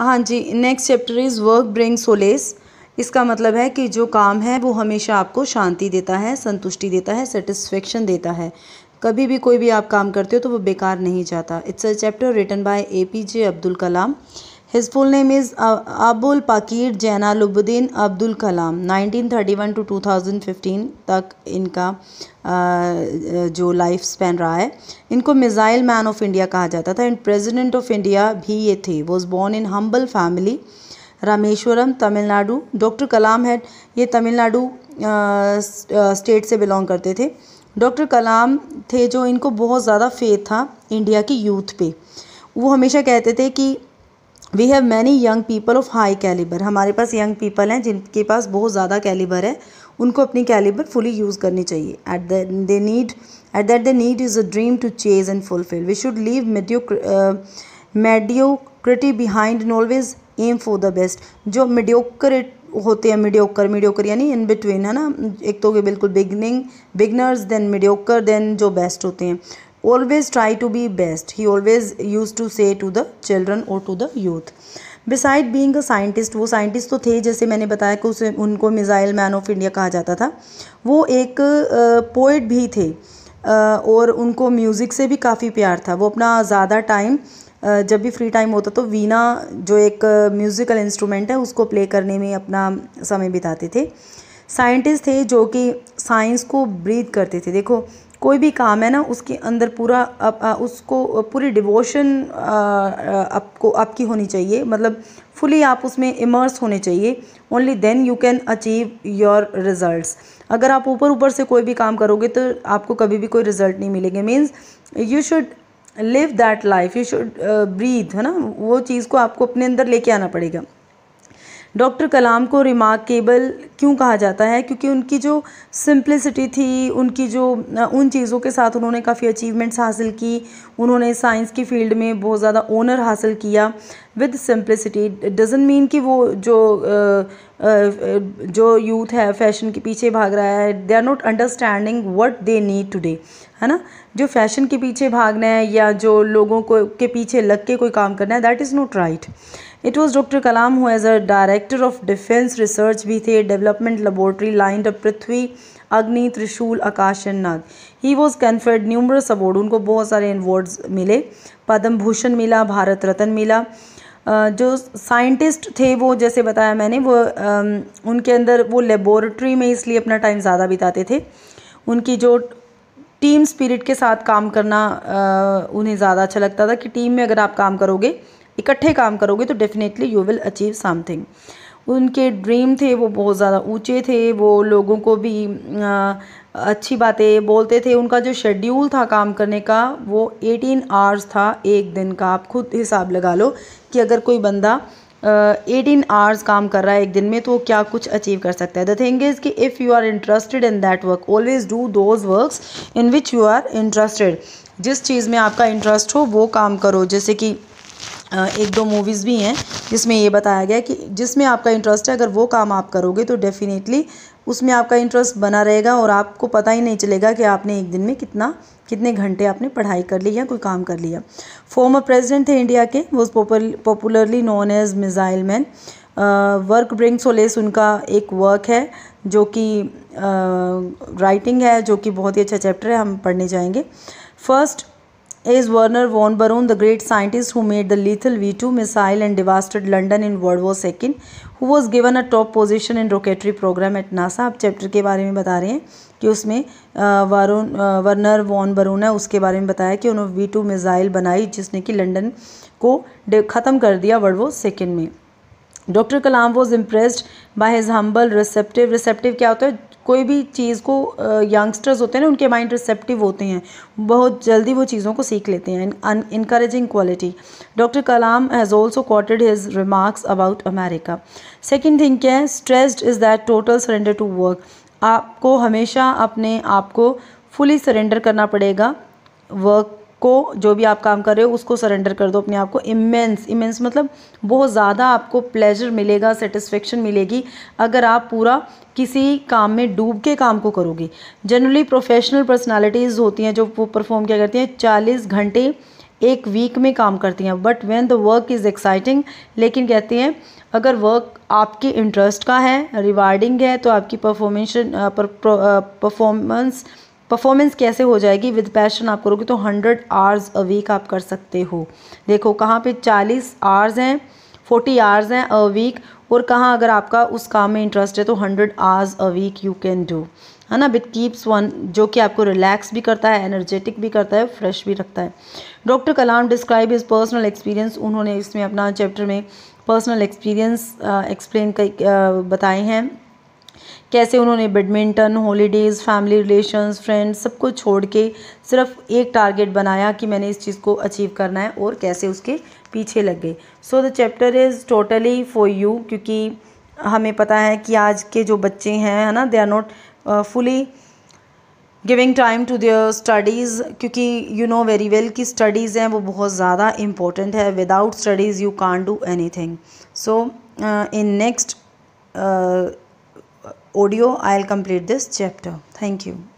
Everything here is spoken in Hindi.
हाँ जी next chapter is work bring solace इसका मतलब है कि जो काम है वो हमेशा आपको शांति देता है संतुष्टि देता है सेटिस्फेक्शन देता है कभी भी कोई भी आप काम करते हो तो वो बेकार नहीं जाता it's a chapter written by A P J Abdul Kalam His full name is Abul Pakir Janaluddin Abdul Kalam 1931 to 2015 तक इनका जो लाइफ स्पेन रहा है इनको मिज़ाइल मैन ऑफ इंडिया कहा जाता था एंड प्रेजिडेंट ऑफ इंडिया भी ये थे was born in humble family Rameswaram Tamil Nadu doctor Kalam had ये तमिलनाडु स्टेट से बिलोंग करते थे डॉक्टर कलाम थे जो इनको बहुत ज़्यादा फेथ था इंडिया की यूथ पे वो हमेशा कहते थे कि we have many young people of high calibre हमारे पास यंग पीपल हैं जिनके पास बहुत ज़्यादा कैलिबर है उनको अपनी कैलिबर फुली यूज़ करनी चाहिए at they need at that they need is a dream to chase and fulfil we should leave medio mediocrity behind and always aim for the best जो मेडियोकर होते हैं मीडियोकर मिडियोकर यानी इन बिटवीन है ना एक तो बिल्कुल beginning beginners then mediocre then जो बेस्ट होते हैं always try to be best he always used to say to the children or to the youth beside being scientist वो साइंटिस्ट तो थे जैसे मैंने बताया कि उसे उनको मिज़ाइल मैन ऑफ इंडिया कहा जाता था वो एक पोइट भी थे और उनको म्यूज़िक से भी काफ़ी प्यार था वो अपना ज़्यादा टाइम जब भी फ्री टाइम होता तो वीना जो एक म्यूज़िकल इंस्ट्रूमेंट है उसको प्ले करने में अपना समय बिताते थे साइंटिस्ट थे जो कि साइंस को ब्रीद करते थे देखो कोई भी काम है ना उसके अंदर पूरा उसको पूरी डिवोशन आपको आपकी होनी चाहिए मतलब फुली आप उसमें इमर्स होने चाहिए only then you can achieve your result अगर आप ऊपर ऊपर से कोई भी काम करोगे तो आपको कभी भी कोई रिज़ल्ट नहीं मिलेंगे means you should live that life you should breathe है ना वो चीज़ को आपको अपने अंदर लेके आना पड़ेगा डॉक्टर कलाम को रिमार्केबल क्यों कहा जाता है क्योंकि उनकी जो सिंप्लिसिटी थी उनकी जो उन चीज़ों के साथ उन्होंने काफ़ी अचीवमेंट्स हासिल की उन्होंने साइंस की फील्ड में बहुत ज़्यादा ऑनर हासिल किया with simplicity it doesn't mean कि वो जो जो यूथ है फैशन के पीछे भाग रहा है they are not understanding what they need today है ना जो फैशन के पीछे भागना है या जो लोगों को के पीछे लग के कोई काम करना है that is not right it was doctor Kalam who as a director of defence research भी थे development laboratory line of Prithvi Agni Trishul आकाशन Nag he was conferred numerous award उनको बहुत सारे अवार्ड्स मिले पद्म भूषण मिला भारत रत्न मिला जो साइंटिस्ट थे वो जैसे बताया मैंने वो उनके अंदर वो लेबोरेटरी में इसलिए अपना टाइम ज़्यादा बिताते थे उनकी जो टीम स्पिरिट के साथ काम करना उन्हें ज़्यादा अच्छा लगता था कि टीम में अगर आप काम करोगे इकट्ठे काम करोगे तो definitely you will achieve something उनके ड्रीम थे वो बहुत ज़्यादा ऊंचे थे वो लोगों को भी आ, अच्छी बातें बोलते थे उनका जो शेड्यूल था काम करने का वो 18 आवर्स था एक दिन का आप खुद हिसाब लगा लो कि अगर कोई बंदा एटीन uh, आवर्स काम कर रहा है एक दिन में तो वो क्या कुछ अचीव कर सकता है द थिंग इज़ कि if you are interested in that work always do those works in which you are interested जिस चीज़ में आपका इंटरेस्ट हो वो काम करो जैसे कि एक दो मूवीज़ भी हैं जिसमें ये बताया गया कि जिसमें आपका इंटरेस्ट है अगर वो काम आप करोगे तो डेफ़िनेटली उसमें आपका इंटरेस्ट बना रहेगा और आपको पता ही नहीं चलेगा कि आपने एक दिन में कितना कितने घंटे आपने पढ़ाई कर ली या कोई काम कर लिया फॉर्मर प्रेसिडेंट थे इंडिया के वो popularly known as missile man work bring solace उनका एक वर्क है जो कि राइटिंग है जो कि बहुत ही अच्छा चैप्टर है हम पढ़ने जाएंगे first is Werner von Braun, the great scientist who made the lethal V-2 missile and devastated London in World War II, who was given a top position in rocketry program at NASA. आप चैप्टर के बारे में बता रहे हैं कि उसमें वारून वर्नर वॉन बरून है उसके बारे में बताया कि उन्होंने वी टू मिज़ाइल बनाई जिसने कि लंदन को ख़त्म कर दिया वर्ल्ड वॉर सेकेंड में doctor Kalam was impressed by his humble receptive receptive क्या होता है कोई भी चीज़ को यंगस्टर्स होते हैं ना उनके माइंड रिसेप्टिव होते हैं बहुत जल्दी वो चीज़ों को सीख लेते हैं increasing quality doctor Kalam has also quoted his remarks about America second thing क्या है stressed is that total surrender to work आपको हमेशा अपने आप को फुली सरेंडर करना पड़ेगा वर्क को जो भी आप काम कर रहे हो उसको सरेंडर कर दो अपने आप को इमेंस इमेंस मतलब बहुत ज़्यादा आपको प्लेजर मिलेगा सेटिस्फेक्शन मिलेगी अगर आप पूरा किसी काम में डूब के काम को करोगे जनरली प्रोफेशनल पर्सनालिटीज़ होती हैं जो वो परफॉर्म क्या करती हैं चालीस घंटे एक वीक में काम करती हैं but when the work is exciting लेकिन कहती हैं अगर वर्क आपके इंटरेस्ट का है रिवार्डिंग है तो आपकी परफॉर्मेंशन परफॉर्मेंस परफॉर्मेंस कैसे हो जाएगी विद पैशन आप करोगे तो हंड्रेड आवर्स अ वीक आप कर सकते हो देखो कहाँ पे चालीस आवर्स हैं फोर्टी आवर्स हैं अ वीक और कहाँ अगर आपका उस काम में इंटरेस्ट है तो hundred hours a week you can do है ना बिट कीप्स वन जो कि आपको रिलैक्स भी करता है एनर्जेटिक भी करता है फ्रेश भी रखता है doctor Kalam describe his personal experience उन्होंने इसमें अपना चैप्टर में पर्सनल एक्सपीरियंस एक्सप्लेन बताए हैं कैसे उन्होंने badminton holidays family relations friends सबको छोड़ के सिर्फ एक टारगेट बनाया कि मैंने इस चीज़ को अचीव करना है और कैसे उसके पीछे लग गए so the chapter is totally for you क्योंकि हमें पता है कि आज के जो बच्चे हैं है ना they are not fully giving time to their studies क्योंकि यू नो वेरी वेल कि स्टडीज़ हैं वो बहुत ज़्यादा इम्पोर्टेंट है without studies you can do anything so in next audio, I'll complete this chapter. Thank you.